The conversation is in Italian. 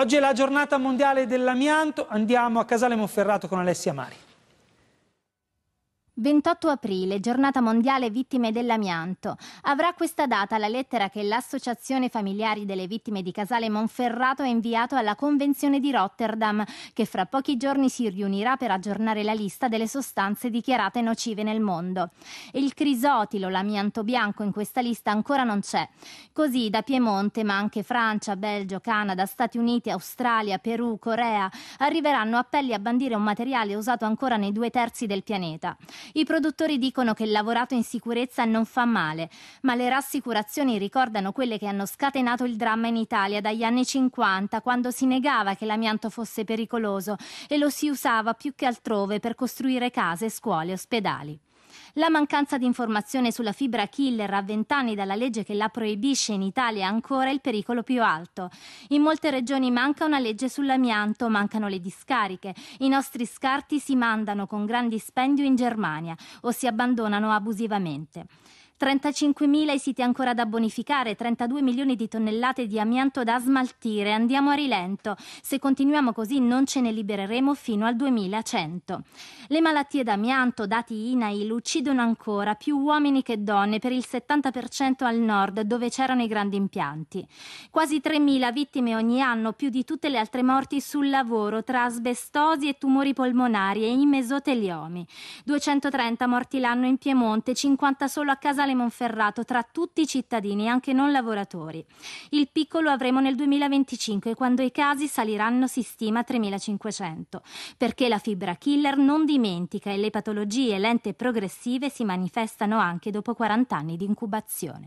Oggi è la giornata mondiale dell'amianto, andiamo a Casale Monferrato con Alessia Mari. 28 aprile, giornata mondiale vittime dell'amianto. Avrà questa data la lettera che l'Associazione Familiari delle Vittime di Casale Monferrato ha inviato alla Convenzione di Rotterdam, che fra pochi giorni si riunirà per aggiornare la lista delle sostanze dichiarate nocive nel mondo. Il crisotilo, l'amianto bianco, in questa lista ancora non c'è. Così da Piemonte, ma anche Francia, Belgio, Canada, Stati Uniti, Australia, Perù, Corea, arriveranno appelli a bandire un materiale usato ancora nei due terzi del pianeta. I produttori dicono che il lavorato in sicurezza non fa male, ma le rassicurazioni ricordano quelle che hanno scatenato il dramma in Italia dagli anni 50, quando si negava che l'amianto fosse pericoloso e lo si usava più che altrove per costruire case, scuole e ospedali. La mancanza di informazione sulla fibra killer a vent'anni dalla legge che la proibisce in Italia è ancora il pericolo più alto. In molte regioni manca una legge sull'amianto, mancano le discariche. I nostri scarti si mandano con grandi dispendio in Germania o si abbandonano abusivamente. 35.000 i siti ancora da bonificare, 32 milioni di tonnellate di amianto da smaltire. Andiamo a rilento. Se continuiamo così non ce ne libereremo fino al 2100. Le malattie d'amianto, dati INAIL, uccidono ancora più uomini che donne per il 70% al nord dove c'erano i grandi impianti. Quasi 3.000 vittime ogni anno, più di tutte le altre morti sul lavoro tra asbestosi e tumori polmonari e i mesoteliomi. 230 morti l'anno in Piemonte, 50 solo a casa Comunale Monferrato tra tutti i cittadini, anche non lavoratori. Il picco lo avremo nel 2025 quando i casi saliranno si stima a 3500, perché la fibra killer non dimentica e le patologie lente progressive si manifestano anche dopo 40 anni di incubazione.